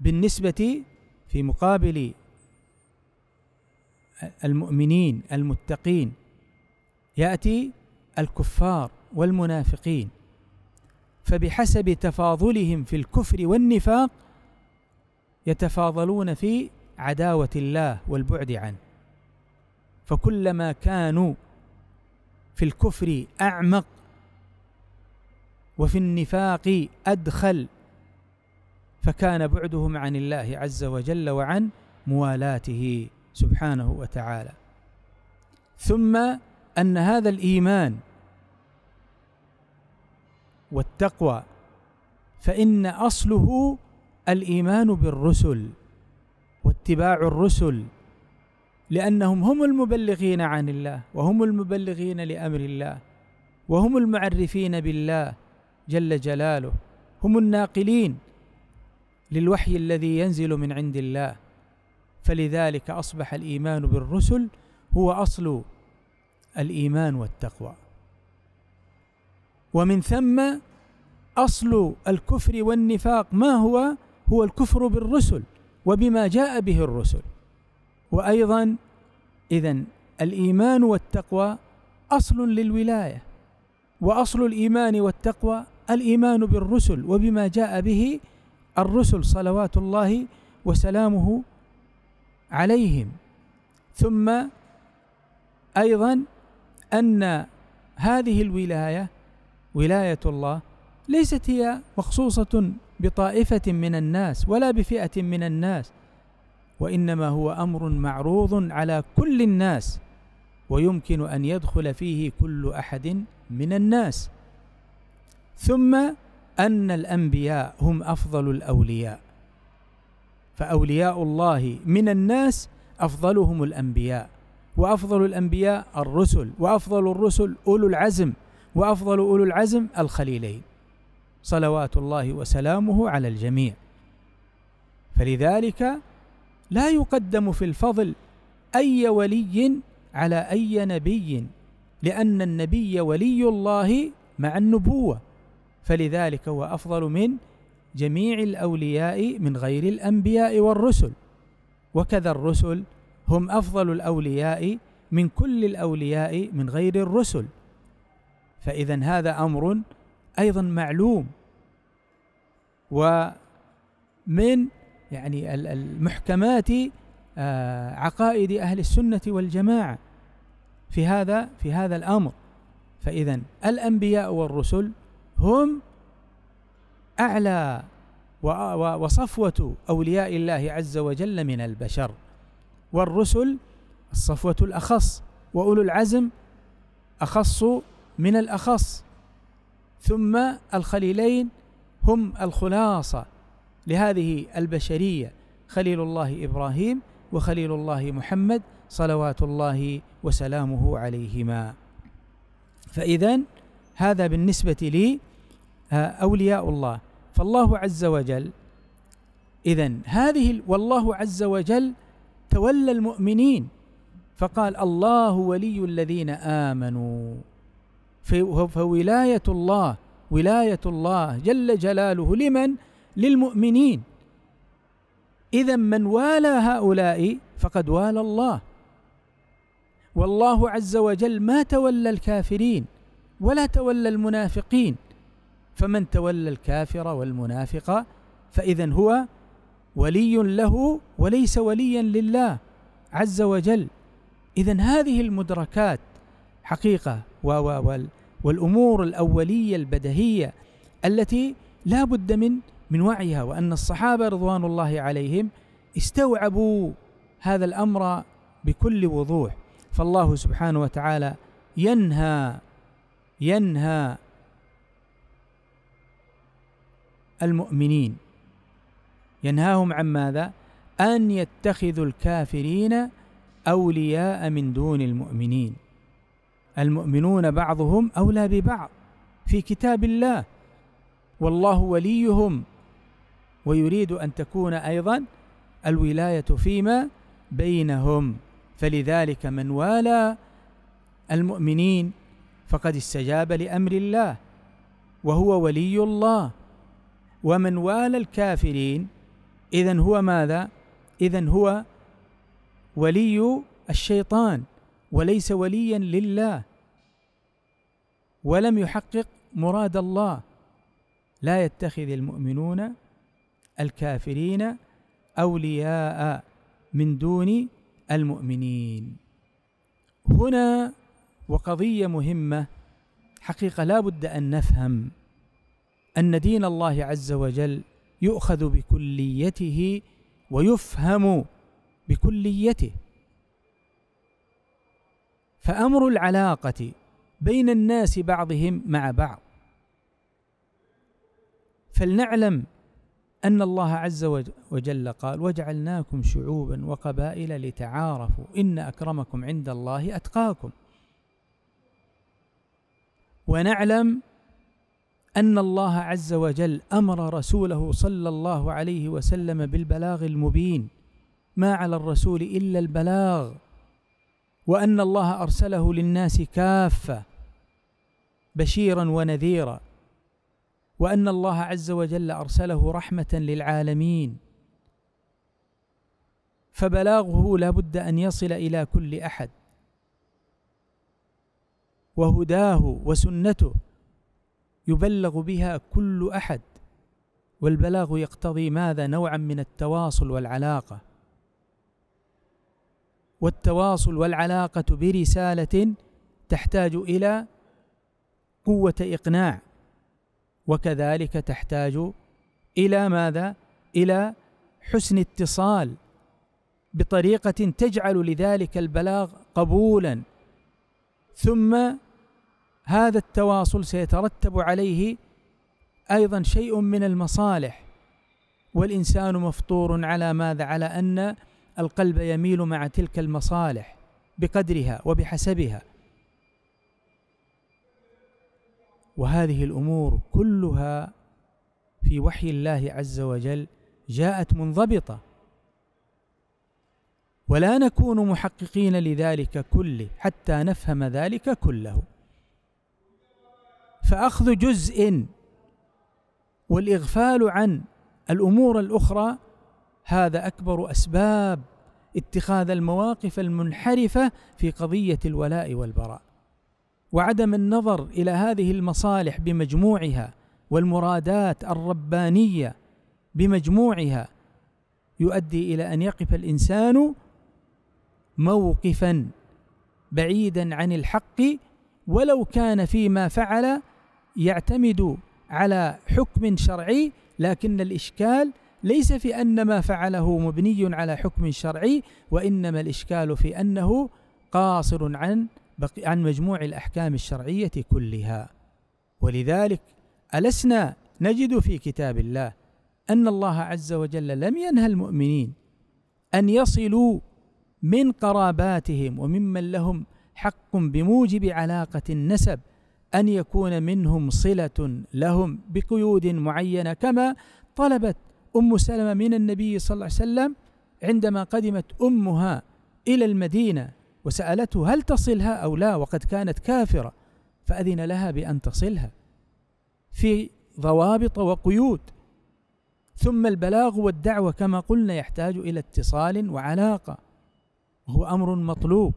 بالنسبه في مقابل المؤمنين المتقين ياتي الكفار والمنافقين فبحسب تفاضلهم في الكفر والنفاق يتفاضلون في عداوه الله والبعد عنه فكلما كانوا في الكفر اعمق وفي النفاق ادخل فكان بعدهم عن الله عز وجل وعن موالاته سبحانه وتعالى ثم ان هذا الايمان والتقوى فان اصله الايمان بالرسل واتباع الرسل لأنهم هم المبلغين عن الله وهم المبلغين لأمر الله وهم المعرفين بالله جل جلاله هم الناقلين للوحي الذي ينزل من عند الله فلذلك أصبح الإيمان بالرسل هو أصل الإيمان والتقوى ومن ثم أصل الكفر والنفاق ما هو؟ هو الكفر بالرسل وبما جاء به الرسل وايضا اذا الايمان والتقوى اصل للولايه واصل الايمان والتقوى الايمان بالرسل وبما جاء به الرسل صلوات الله وسلامه عليهم ثم ايضا ان هذه الولايه ولايه الله ليست هي مخصوصه بطائفه من الناس ولا بفئه من الناس وانما هو امر معروض على كل الناس ويمكن ان يدخل فيه كل احد من الناس ثم ان الانبياء هم افضل الاولياء فاولياء الله من الناس افضلهم الانبياء وافضل الانبياء الرسل وافضل الرسل اولو العزم وافضل اولو العزم الخليلين صلوات الله وسلامه على الجميع فلذلك لا يقدم في الفضل اي ولي على اي نبي لان النبي ولي الله مع النبوه فلذلك هو افضل من جميع الاولياء من غير الانبياء والرسل وكذا الرسل هم افضل الاولياء من كل الاولياء من غير الرسل فاذا هذا امر ايضا معلوم ومن يعني المحكمات آه، عقائد أهل السنة والجماعة في هذا في هذا الأمر فإذا الأنبياء والرسل هم أعلى وصفوة أولياء الله عز وجل من البشر والرسل الصفوة الأخص وأولو العزم أخص من الأخص ثم الخليلين هم الخلاصة لهذه البشريه خليل الله ابراهيم وخليل الله محمد صلوات الله وسلامه عليهما فاذا هذا بالنسبه لي آه، اولياء الله فالله عز وجل اذا هذه والله عز وجل تولى المؤمنين فقال الله ولي الذين امنوا فولايه الله ولايه الله جل جلاله لمن للمؤمنين اذا من والى هؤلاء فقد والى الله والله عز وجل ما تولى الكافرين ولا تولى المنافقين فمن تولى الكافر والمنافق فاذا هو ولي له وليس وليا لله عز وجل اذا هذه المدركات حقيقه و والامور الاوليه البدهيه التي لا بد من من وعيها وان الصحابه رضوان الله عليهم استوعبوا هذا الامر بكل وضوح فالله سبحانه وتعالى ينهى ينهى المؤمنين ينهاهم عن ماذا؟ ان يتخذوا الكافرين اولياء من دون المؤمنين المؤمنون بعضهم اولى ببعض في كتاب الله والله وليهم ويريد أن تكون أيضا الولاية فيما بينهم فلذلك من والى المؤمنين فقد استجاب لأمر الله وهو ولي الله ومن والى الكافرين إذا هو ماذا؟ إذا هو ولي الشيطان وليس وليا لله ولم يحقق مراد الله لا يتخذ المؤمنون الكافرين اولياء من دون المؤمنين هنا وقضيه مهمه حقيقه لا بد ان نفهم ان دين الله عز وجل يؤخذ بكليته ويفهم بكليته فامر العلاقه بين الناس بعضهم مع بعض فلنعلم أن الله عز وجل قال وجعلناكم شعوبا وقبائل لتعارفوا إن أكرمكم عند الله أتقاكم ونعلم أن الله عز وجل أمر رسوله صلى الله عليه وسلم بالبلاغ المبين ما على الرسول إلا البلاغ وأن الله أرسله للناس كافة بشيرا ونذيرا وان الله عز وجل ارسله رحمه للعالمين فبلاغه لا بد ان يصل الى كل احد وهداه وسنته يبلغ بها كل احد والبلاغ يقتضي ماذا نوعا من التواصل والعلاقه والتواصل والعلاقه برساله تحتاج الى قوه اقناع وكذلك تحتاج الى ماذا؟ الى حسن اتصال بطريقه تجعل لذلك البلاغ قبولا ثم هذا التواصل سيترتب عليه ايضا شيء من المصالح والانسان مفطور على ماذا؟ على ان القلب يميل مع تلك المصالح بقدرها وبحسبها وهذه الامور كلها في وحي الله عز وجل جاءت منضبطه ولا نكون محققين لذلك كله حتى نفهم ذلك كله فاخذ جزء والاغفال عن الامور الاخرى هذا اكبر اسباب اتخاذ المواقف المنحرفه في قضيه الولاء والبراء وعدم النظر الى هذه المصالح بمجموعها والمرادات الربانيه بمجموعها يؤدي الى ان يقف الانسان موقفا بعيدا عن الحق ولو كان فيما فعل يعتمد على حكم شرعي لكن الاشكال ليس في ان ما فعله مبني على حكم شرعي وانما الاشكال في انه قاصر عن عن مجموع الأحكام الشرعية كلها ولذلك ألسنا نجد في كتاب الله أن الله عز وجل لم ينهى المؤمنين أن يصلوا من قراباتهم وممن لهم حق بموجب علاقة النسب أن يكون منهم صلة لهم بقيود معينة كما طلبت أم سلمة من النبي صلى الله عليه وسلم عندما قدمت أمها إلى المدينة وسألته هل تصلها أو لا وقد كانت كافرة فأذن لها بأن تصلها في ضوابط وقيود ثم البلاغ والدعوة كما قلنا يحتاج إلى اتصال وعلاقة وهو أمر مطلوب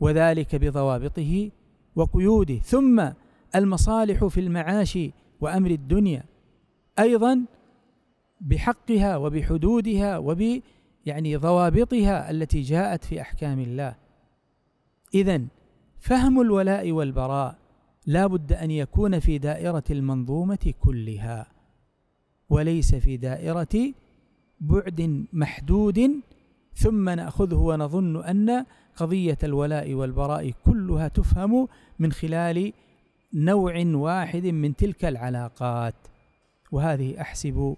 وذلك بضوابطه وقيوده ثم المصالح في المعاش وأمر الدنيا أيضا بحقها وبحدودها وب يعني ضوابطها التي جاءت في احكام الله اذا فهم الولاء والبراء لا بد ان يكون في دائره المنظومه كلها وليس في دائره بعد محدود ثم ناخذه ونظن ان قضيه الولاء والبراء كلها تفهم من خلال نوع واحد من تلك العلاقات وهذه احسب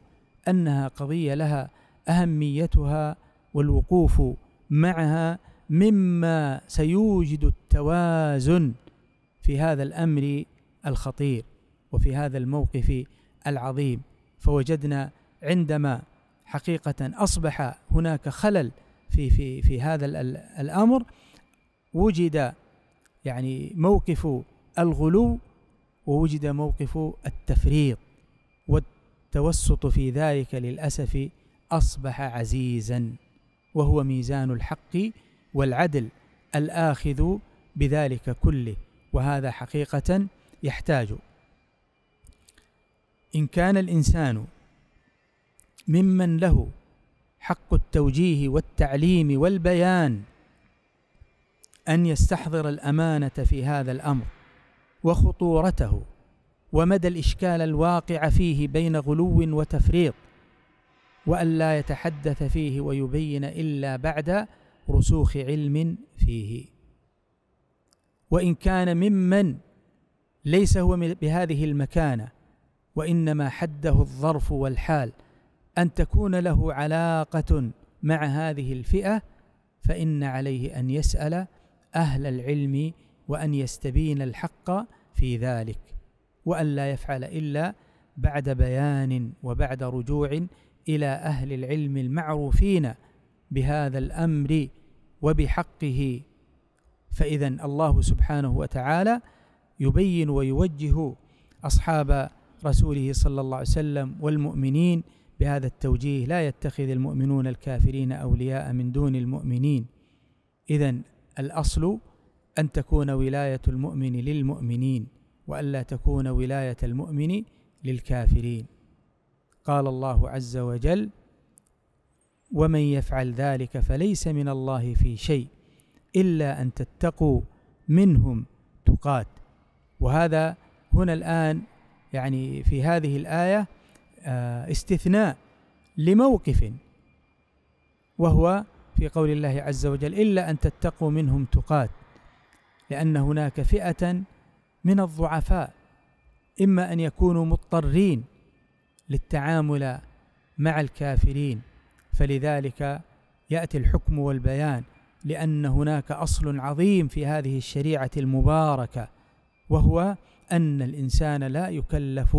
انها قضيه لها اهميتها والوقوف معها مما سيوجد التوازن في هذا الامر الخطير وفي هذا الموقف العظيم فوجدنا عندما حقيقه اصبح هناك خلل في في في هذا الامر وجد يعني موقف الغلو ووجد موقف التفريط والتوسط في ذلك للاسف اصبح عزيزا وهو ميزان الحق والعدل الاخذ بذلك كله وهذا حقيقه يحتاج ان كان الانسان ممن له حق التوجيه والتعليم والبيان ان يستحضر الامانه في هذا الامر وخطورته ومدى الاشكال الواقع فيه بين غلو وتفريط والا يتحدث فيه ويبين الا بعد رسوخ علم فيه وان كان ممن ليس هو بهذه المكانه وانما حده الظرف والحال ان تكون له علاقه مع هذه الفئه فان عليه ان يسال اهل العلم وان يستبين الحق في ذلك وان لا يفعل الا بعد بيان وبعد رجوع الى اهل العلم المعروفين بهذا الامر وبحقه فاذا الله سبحانه وتعالى يبين ويوجه اصحاب رسوله صلى الله عليه وسلم والمؤمنين بهذا التوجيه لا يتخذ المؤمنون الكافرين اولياء من دون المؤمنين اذا الاصل ان تكون ولايه المؤمن للمؤمنين والا تكون ولايه المؤمن للكافرين قال الله عز وجل ومن يفعل ذلك فليس من الله في شيء الا ان تتقوا منهم تقات وهذا هنا الان يعني في هذه الايه آه، استثناء لموقف وهو في قول الله عز وجل الا ان تتقوا منهم تقات لان هناك فئه من الضعفاء اما ان يكونوا مضطرين للتعامل مع الكافرين فلذلك ياتي الحكم والبيان لان هناك اصل عظيم في هذه الشريعه المباركه وهو ان الانسان لا يكلف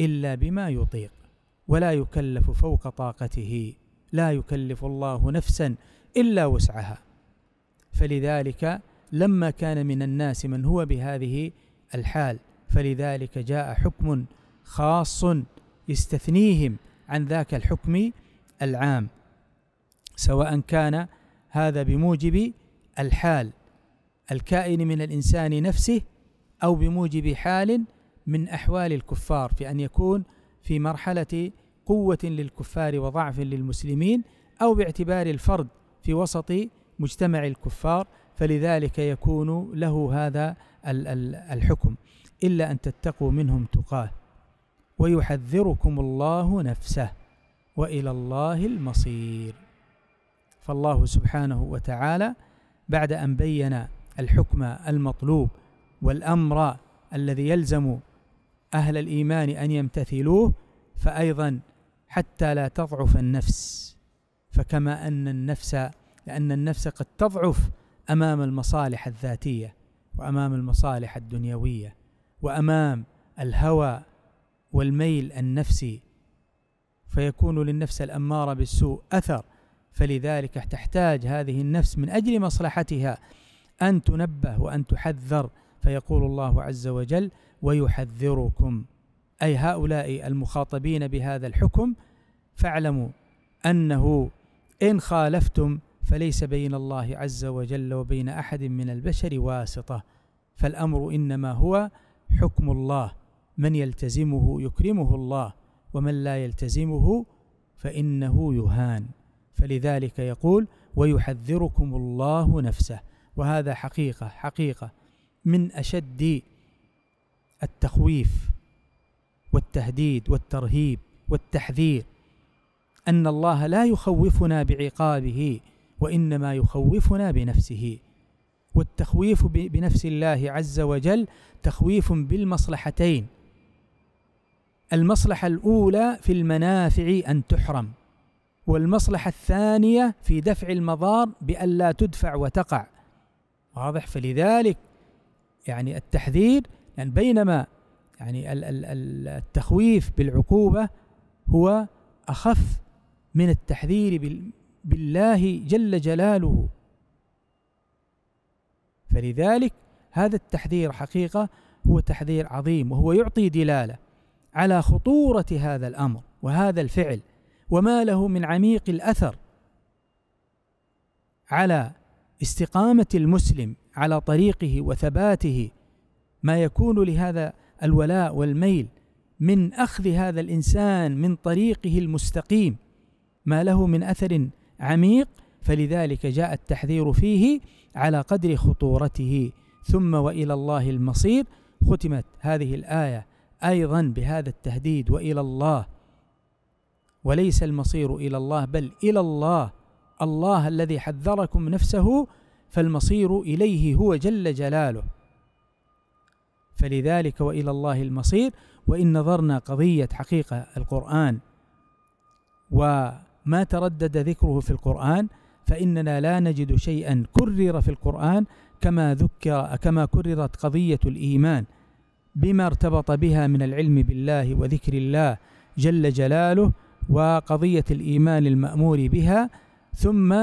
الا بما يطيق ولا يكلف فوق طاقته لا يكلف الله نفسا الا وسعها فلذلك لما كان من الناس من هو بهذه الحال فلذلك جاء حكم خاص يستثنيهم عن ذاك الحكم العام سواء كان هذا بموجب الحال الكائن من الانسان نفسه او بموجب حال من احوال الكفار في ان يكون في مرحله قوه للكفار وضعف للمسلمين او باعتبار الفرد في وسط مجتمع الكفار فلذلك يكون له هذا الحكم الا ان تتقوا منهم تقاه ويحذركم الله نفسه والى الله المصير فالله سبحانه وتعالى بعد ان بين الحكم المطلوب والامر الذي يلزم اهل الايمان ان يمتثلوه فايضا حتى لا تضعف النفس فكما ان النفس لان النفس قد تضعف امام المصالح الذاتيه وامام المصالح الدنيويه وامام الهوى والميل النفسي فيكون للنفس الاماره بالسوء اثر فلذلك تحتاج هذه النفس من اجل مصلحتها ان تنبه وان تحذر فيقول الله عز وجل ويحذركم اي هؤلاء المخاطبين بهذا الحكم فاعلموا انه ان خالفتم فليس بين الله عز وجل وبين احد من البشر واسطه فالامر انما هو حكم الله من يلتزمه يكرمه الله ومن لا يلتزمه فانه يهان فلذلك يقول ويحذركم الله نفسه وهذا حقيقه حقيقه من اشد التخويف والتهديد والترهيب والتحذير ان الله لا يخوفنا بعقابه وانما يخوفنا بنفسه والتخويف بنفس الله عز وجل تخويف بالمصلحتين المصلحة الأولى في المنافع أن تحرم والمصلحة الثانية في دفع المضار بألا تدفع وتقع واضح فلذلك يعني التحذير يعني بينما يعني التخويف بالعقوبة هو أخف من التحذير بالله جل جلاله فلذلك هذا التحذير حقيقة هو تحذير عظيم وهو يعطي دلاله على خطوره هذا الامر وهذا الفعل وما له من عميق الاثر على استقامه المسلم على طريقه وثباته ما يكون لهذا الولاء والميل من اخذ هذا الانسان من طريقه المستقيم ما له من اثر عميق فلذلك جاء التحذير فيه على قدر خطورته ثم والى الله المصير ختمت هذه الايه ايضا بهذا التهديد والى الله وليس المصير الى الله بل الى الله الله الذي حذركم نفسه فالمصير اليه هو جل جلاله فلذلك والى الله المصير وان نظرنا قضيه حقيقه القران وما تردد ذكره في القران فاننا لا نجد شيئا كرر في القران كما ذكر كما كررت قضيه الايمان بما ارتبط بها من العلم بالله وذكر الله جل جلاله وقضيه الايمان المامور بها ثم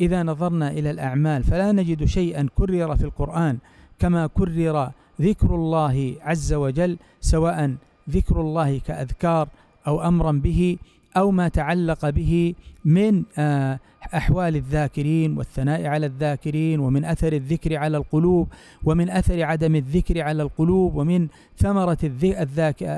اذا نظرنا الى الاعمال فلا نجد شيئا كرر في القران كما كرر ذكر الله عز وجل سواء ذكر الله كاذكار او امرا به أو ما تعلق به من آه، أحوال الذاكرين والثناء على الذاكرين ومن أثر الذكر على القلوب ومن أثر عدم الذكر على القلوب ومن ثمرة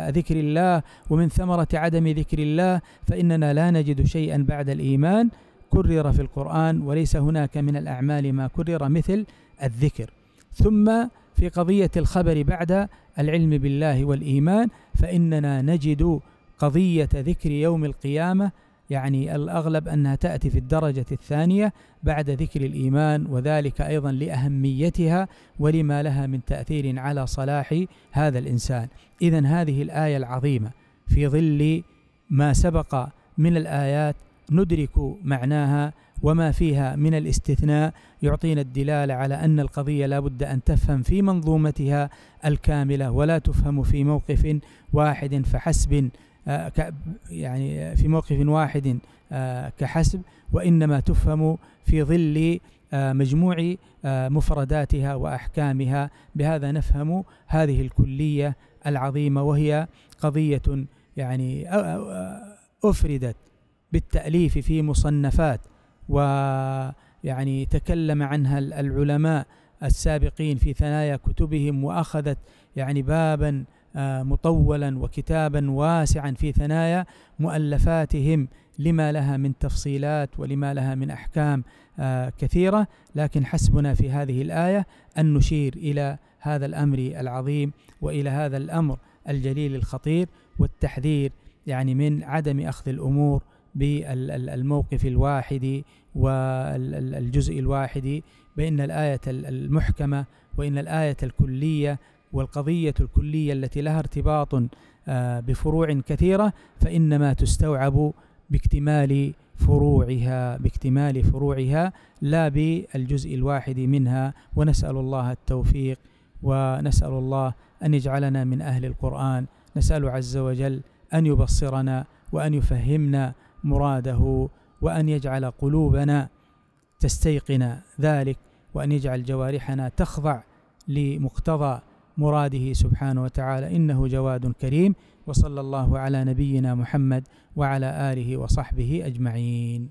ذكر الله ومن ثمرة عدم ذكر الله فإننا لا نجد شيئا بعد الإيمان كرر في القرآن وليس هناك من الأعمال ما كرر مثل الذكر ثم في قضية الخبر بعد العلم بالله والإيمان فإننا نجد قضية ذكر يوم القيامة يعني الأغلب أنها تأتي في الدرجة الثانية بعد ذكر الإيمان وذلك أيضا لأهميتها ولما لها من تأثير على صلاح هذا الإنسان إذا هذه الآية العظيمة في ظل ما سبق من الآيات ندرك معناها وما فيها من الاستثناء يعطينا الدلالة على أن القضية لا بد أن تفهم في منظومتها الكاملة ولا تفهم في موقف واحد فحسب آه، يعني في موقف واحد آه، كحسب وإنما تفهم في ظل آه، مجموع مفرداتها وأحكامها بهذا نفهم هذه الكلية العظيمة وهي قضية يعني أفردت بالتأليف في مصنفات ويعني تكلم عنها العلماء السابقين في ثنايا كتبهم وأخذت يعني بابا آه، مطولا وكتابا واسعا في ثنايا مؤلفاتهم لما لها من تفصيلات ولما لها من احكام آه، كثيره لكن حسبنا في هذه الايه ان نشير الى هذا الامر العظيم والى هذا الامر الجليل الخطير والتحذير يعني من عدم اخذ الامور بالموقف الواحد والجزء الواحد بان الايه المحكمه وان الايه الكليه والقضية الكلية التي لها ارتباط آه، بفروع كثيرة فإنما تستوعب باكتمال فروعها باكتمال فروعها لا بالجزء الواحد منها ونسأل الله التوفيق ونسأل الله أن يجعلنا من أهل القرآن نسأل عز وجل أن يبصرنا وأن يفهمنا مراده وأن يجعل قلوبنا تستيقن ذلك وأن يجعل جوارحنا تخضع لمقتضى مراده سبحانه وتعالى انه جواد كريم وصلى الله على نبينا محمد وعلى اله وصحبه اجمعين